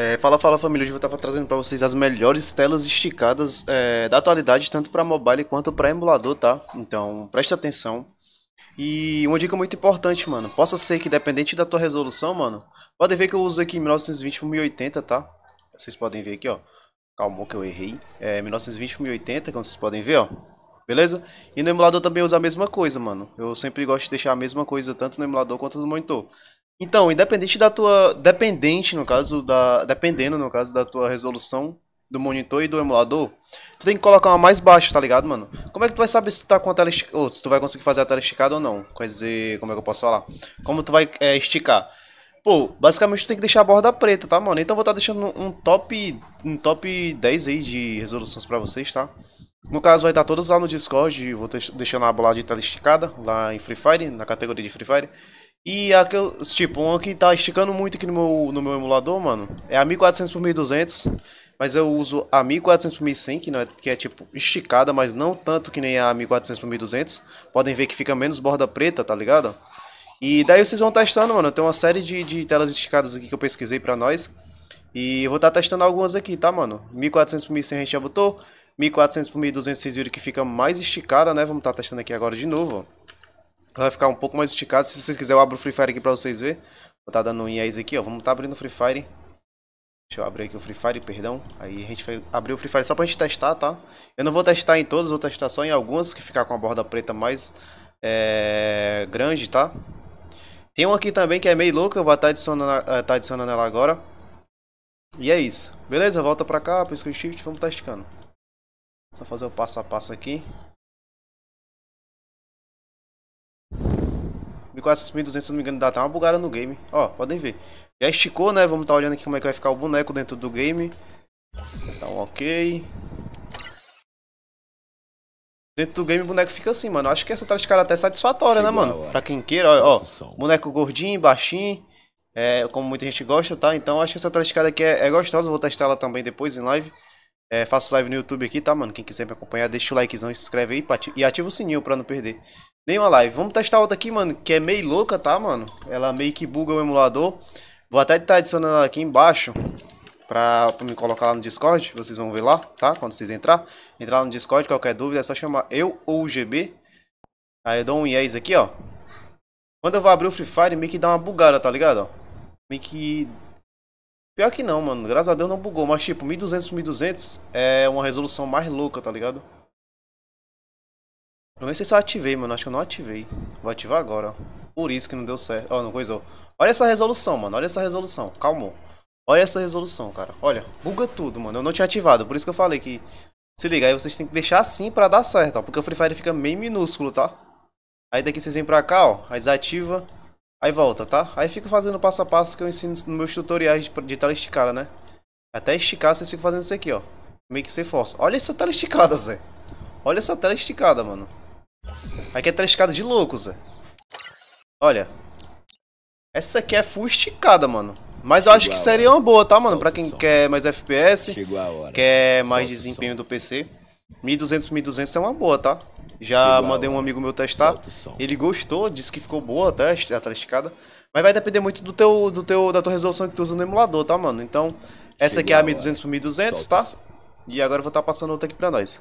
É, fala, fala família, hoje eu vou estar trazendo para vocês as melhores telas esticadas é, da atualidade, tanto para mobile quanto para emulador, tá? Então preste atenção. E uma dica muito importante, mano, possa ser que dependente da tua resolução, mano, pode ver que eu uso aqui 1920 por 1080, tá? Vocês podem ver aqui, ó, calma que eu errei, é 1920 por 1080, como vocês podem ver, ó. Beleza? E no emulador também usa a mesma coisa, mano. Eu sempre gosto de deixar a mesma coisa, tanto no emulador quanto no monitor. Então, independente da tua, dependente no caso da, dependendo no caso da tua resolução do monitor e do emulador, tu tem que colocar uma mais baixa, tá ligado, mano? Como é que tu vai saber se tu tá com a tela esticada, ou se tu vai conseguir fazer a tela esticada ou não? Quer dizer, como é que eu posso falar? Como tu vai é, esticar? Pô, basicamente tu tem que deixar a borda preta, tá, mano? Então eu vou estar tá deixando um top, um top 10 aí de resoluções pra vocês, tá? No caso vai estar tá todos lá no Discord, vou deixando a bola de tela esticada, lá em Free Fire, na categoria de Free Fire. E a que tipo, uma que tá esticando muito aqui no meu, no meu emulador, mano, é a 1400 por 1200, mas eu uso a 1400 por 1100, que, não é, que é tipo esticada, mas não tanto que nem a 1400 por 1200. Podem ver que fica menos borda preta, tá ligado? E daí vocês vão testando, mano, tem uma série de, de telas esticadas aqui que eu pesquisei pra nós. E eu vou estar tá testando algumas aqui, tá, mano? 1400 por 1100 a gente já botou, 1400 por 1200 vocês viram que fica mais esticada, né? Vamos estar tá testando aqui agora de novo, ó. Vai ficar um pouco mais esticado. Se vocês quiserem, eu abro o Free Fire aqui pra vocês verem. Vou estar tá dando um yes aqui, ó. Vamos estar tá abrindo o Free Fire. Deixa eu abrir aqui o Free Fire, perdão. Aí a gente vai abrir o Free Fire só pra gente testar, tá? Eu não vou testar em todos, vou testar só em algumas que ficar com a borda preta mais é, grande, tá? Tem um aqui também que é meio louco, eu vou estar tá adicionando, é, tá adicionando ela agora. E é isso. Beleza, volta pra cá, pisca o shift, vamos estar tá esticando. Só fazer o passo a passo aqui. 1.200 se não me engano, dá até uma bugada no game. Ó, podem ver. Já esticou, né? Vamos estar tá olhando aqui como é que vai ficar o boneco dentro do game. Então, ok. Dentro do game o boneco fica assim, mano. Acho que essa tática era até satisfatória, né, Chegou né, mano? Pra quem queira, ó, ó Boneco gordinho, baixinho. É, como muita gente gosta, tá? Então acho que essa tática aqui é, é gostosa. Vou testar ela também depois em live. É, faço live no YouTube aqui, tá, mano? Quem quiser me acompanhar, deixa o likezão, se inscreve aí e ativa o sininho pra não perder nenhuma live. Vamos testar outra aqui, mano, que é meio louca, tá, mano? Ela meio que buga o emulador. Vou até estar adicionando ela aqui embaixo pra, pra me colocar lá no Discord. Vocês vão ver lá, tá? Quando vocês entrar. Entrar lá no Discord, qualquer dúvida é só chamar eu ou o GB. Aí eu dou um yes aqui, ó. Quando eu vou abrir o Free Fire, meio que dá uma bugada, tá ligado? Ó? Meio que... Pior que não, mano. Graças a Deus não bugou. Mas, tipo, 1200 1200 é uma resolução mais louca, tá ligado? Não sei se eu ativei, mano. Acho que eu não ativei. Vou ativar agora, ó. Por isso que não deu certo. Ó, oh, não coisou. Olha essa resolução, mano. Olha essa resolução. Calmou. Olha essa resolução, cara. Olha, buga tudo, mano. Eu não tinha ativado. Por isso que eu falei que... Se liga, aí vocês têm que deixar assim pra dar certo, ó. Porque o Free Fire fica meio minúsculo, tá? Aí daqui vocês vêm pra cá, ó. Aí desativa. Aí volta, tá? Aí fica fazendo passo a passo que eu ensino nos meus tutoriais de, de tela esticada, né? Até esticar, vocês ficam fazendo isso aqui, ó. Meio que sem força. Olha essa tela esticada, Zé. Olha essa tela esticada, mano. Aqui é trescada de loucos, Zé. Olha. Essa aqui é full esticada, mano. Mas eu Chegou acho que seria uma boa, tá, mano? Solta pra quem quer mais FPS, quer mais Solta desempenho do PC. 1200, 1200 é uma boa, tá? Já Chegou mandei um amigo meu testar. Ele gostou, disse que ficou boa até a trescada. Mas vai depender muito do teu, do teu, da tua resolução que tu usa no emulador, tá, mano? Então, essa Chegou aqui é a 1200 por 1200, tá? E agora eu vou estar tá passando outra aqui pra nós.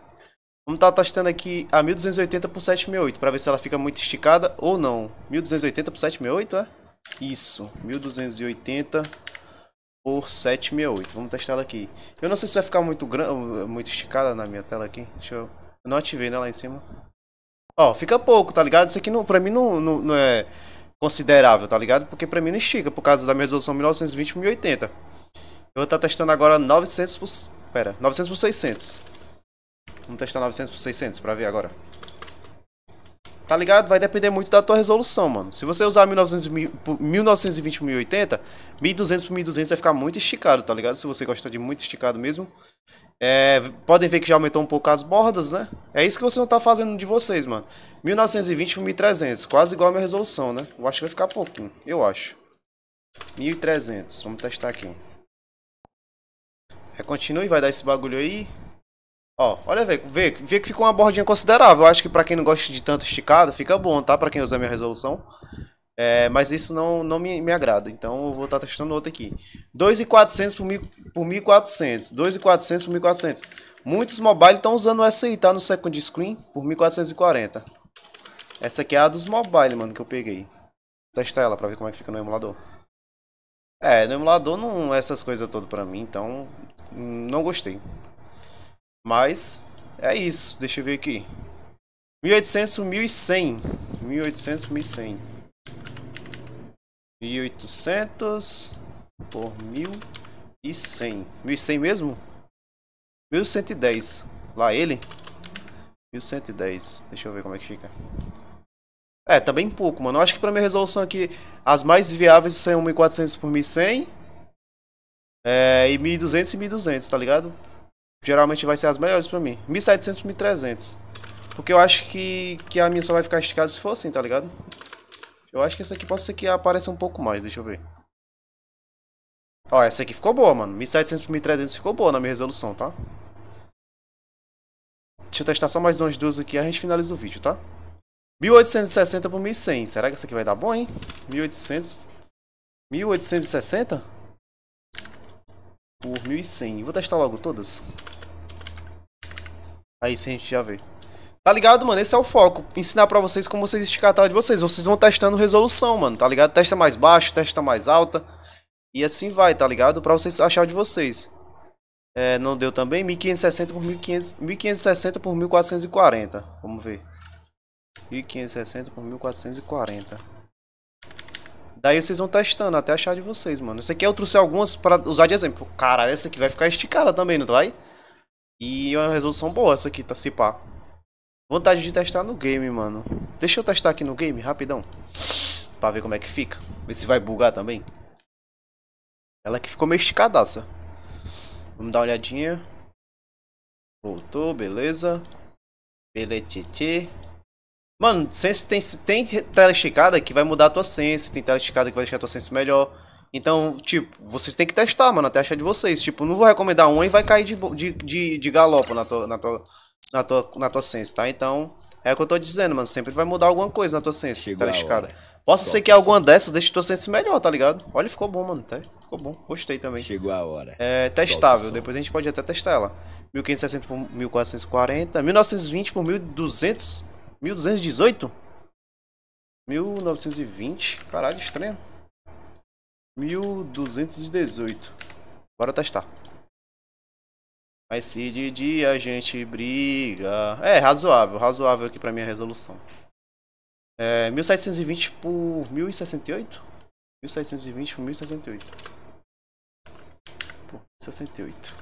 Vamos estar tá testando aqui a 1280 por 7008 para ver se ela fica muito esticada ou não. 1280 por 7008, é? Isso, 1280 por 768. Vamos testar ela aqui. Eu não sei se vai ficar muito grande, muito esticada na minha tela aqui. Deixa eu... eu não ativei, né, lá em cima. Ó, fica pouco, tá ligado? Isso aqui não, pra mim não, não, não é considerável, tá ligado? Porque pra mim não estica, por causa da minha resolução 1920 por 1080. Eu vou estar tá testando agora 900 por... Pera, 900 por 600. Vamos testar 900 por 600 pra ver agora. Tá ligado? Vai depender muito da tua resolução, mano. Se você usar 1920 por 1080, 1200 por 1200 vai ficar muito esticado, tá ligado? Se você gosta de muito esticado mesmo. É, podem ver que já aumentou um pouco as bordas, né? É isso que você não tá fazendo de vocês, mano. 1920 por 1300, quase igual a minha resolução, né? Eu acho que vai ficar pouquinho, eu acho. 1300, vamos testar aqui. É, continue, vai dar esse bagulho aí. Ó, olha, vê, vê, vê que ficou uma bordinha considerável. Eu acho que para quem não gosta de tanto esticado, fica bom, tá? Para quem usa a minha resolução. É, mas isso não, não me, me agrada, então eu vou estar tá testando outro aqui. 2,400 por, por 1,400. 2,400 por 1,400. Muitos mobile estão usando essa aí, tá? No second screen, por 1,440. Essa aqui é a dos mobile, mano, que eu peguei. Vou testar ela pra ver como é que fica no emulador. É, no emulador não é essas coisas todas pra mim, então hum, não gostei. Mas é isso, deixa eu ver aqui. 1800, 1100. 1800, 1100. 1800 por 1100. 1100 mesmo? 1110. Lá ele. 1110. Deixa eu ver como é que fica. É, tá bem pouco, mano. Eu acho que pra minha resolução aqui, as mais viáveis são 1400 por 1100. É, e 1200 e 1200, tá ligado? Geralmente vai ser as melhores pra mim. 1.700 e 1.300. Porque eu acho que, que a minha só vai ficar esticada se for assim, tá ligado? Eu acho que essa aqui pode ser que apareça um pouco mais, deixa eu ver. Ó, essa aqui ficou boa, mano. 1.700 por 1.300 ficou boa na minha resolução, tá? Deixa eu testar só mais umas duas aqui e a gente finaliza o vídeo, tá? 1.860 por 1.100. Será que essa aqui vai dar bom, hein? 1.800... 1.860? Por 1.100. Vou testar logo todas. Aí sim a gente já vê. Tá ligado, mano? Esse é o foco. Ensinar pra vocês como vocês esticar a tela de vocês. Vocês vão testando resolução, mano, tá ligado? Testa mais baixo, testa mais alta. E assim vai, tá ligado? Pra vocês achar de vocês. É, não deu também. 1560 por 1500, 1560 por 1440. Vamos ver. 1560 por 1440. Daí vocês vão testando até achar de vocês, mano. Esse aqui eu é trouxe algumas pra usar de exemplo. Caralho, essa aqui vai ficar esticada também, não vai? E é uma resolução boa essa aqui, tá se pá. Vontade de testar no game, mano. Deixa eu testar aqui no game, rapidão. Pra ver como é que fica. Ver se vai bugar também. Ela que ficou meio esticadaça. Vamos dar uma olhadinha. Voltou, beleza. Beletete. Mano, sense tem, tem tela esticada que vai mudar a tua sense. Tem tela esticada que vai deixar a tua sense melhor. Então, tipo, vocês têm que testar, mano, até achar de vocês. Tipo, não vou recomendar um e vai cair de, de, de, de galopo na tua, na, tua, na, tua, na tua sense, tá? Então, é o que eu tô dizendo, mano. Sempre vai mudar alguma coisa na tua sense, tá escada. Posso ser que alguma dessas deixe tua sense melhor, tá ligado? Olha, ficou bom, mano. Tá? Ficou bom. Gostei também. Chegou a hora. É testável. Depois a gente pode até testar ela. 1560 por 1440. 1920 por 1200. 1218? 1920. Caralho, estranho. 1218. Bora testar. Mas se de dia a gente briga... É, razoável. Razoável aqui pra minha resolução. É, 1720 por 1068? 1620 por 1068. Por 1068.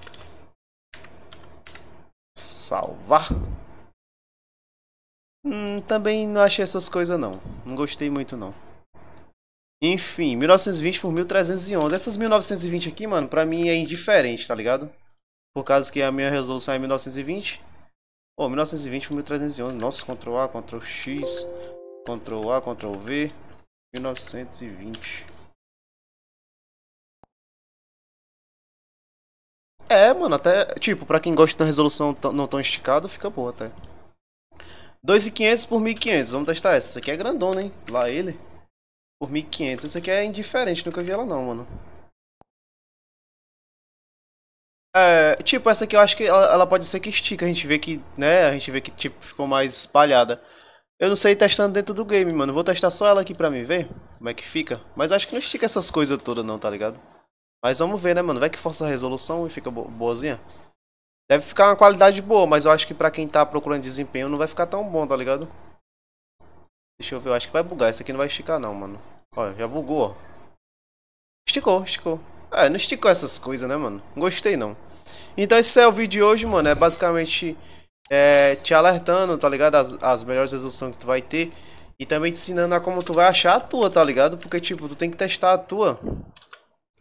Salvar. Hum, também não achei essas coisas não. Não gostei muito não. Enfim, 1920 por 1311. Essas 1920 aqui, mano, pra mim é indiferente, tá ligado? Por causa que a minha resolução é 1920. Pô, oh, 1920 por 1311. Nossa, Ctrl A, Ctrl X, Ctrl A, Ctrl V. 1920. É, mano, até. Tipo, pra quem gosta de uma resolução não tão esticada, fica boa até. 2,500 por 1.500. Vamos testar essa. Essa aqui é grandona, hein? Lá ele. Por 1500. Essa aqui é indiferente, nunca vi ela não, mano. É, tipo, essa aqui eu acho que ela, ela, pode ser que estica. A gente vê que, né, a gente vê que tipo, ficou mais espalhada. Eu não sei testando dentro do game, mano. Vou testar só ela aqui pra mim ver como é que fica. Mas acho que não estica essas coisas todas não, tá ligado? Mas vamos ver, né, mano? Vai que força a resolução e fica bo boazinha. Deve ficar uma qualidade boa, mas eu acho que pra quem tá procurando desempenho não vai ficar tão bom, tá ligado? Deixa eu ver, eu acho que vai bugar. Isso aqui não vai esticar não, mano. Olha, já bugou, ó. Esticou, esticou. Ah, não esticou essas coisas, né, mano? Não gostei, não. Então esse é o vídeo de hoje, mano. É basicamente é, te alertando, tá ligado? As, as melhores resoluções que tu vai ter. E também te ensinando a como tu vai achar a tua, tá ligado? Porque, tipo, tu tem que testar a tua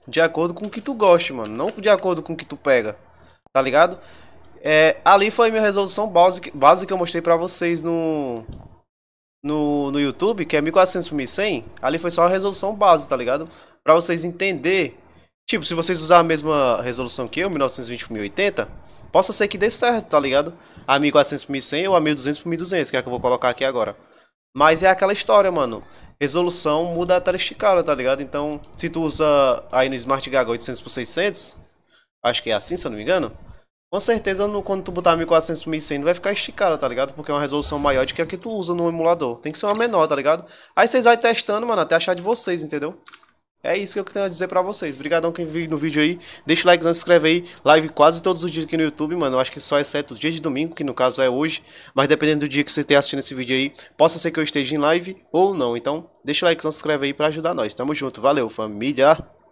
de acordo com o que tu goste, mano. Não de acordo com o que tu pega, tá ligado? É, ali foi minha resolução básica que eu mostrei pra vocês no, no, no YouTube, que é 1400 por 1100, ali foi só a resolução base, tá ligado? Pra vocês entender, tipo, se vocês usar a mesma resolução que eu, 1920 por 1080, possa ser que dê certo, tá ligado? A 1400 por 1100 ou a 1200 por 1200, que é a que eu vou colocar aqui agora. Mas é aquela história, mano. Resolução muda a tela esticada, tá ligado? Então, se tu usa aí no Smart Gaga 800 por 600, acho que é assim, se eu não me engano, com certeza, no, quando tu botar 1400 1100, vai ficar esticada, tá ligado? Porque é uma resolução maior do que a que tu usa no emulador. Tem que ser uma menor, tá ligado? Aí vocês vai testando, mano, até achar de vocês, entendeu? É isso que eu tenho a dizer pra vocês. Obrigadão quem viu no vídeo aí. Deixa o like, não se inscreve aí. Live quase todos os dias aqui no YouTube, mano. Eu acho que só exceto o dia de domingo, que no caso é hoje. Mas dependendo do dia que você esteja assistindo esse vídeo aí, possa ser que eu esteja em live ou não. Então, deixa o like, não se inscreve aí pra ajudar nós. Tamo junto. Valeu, família.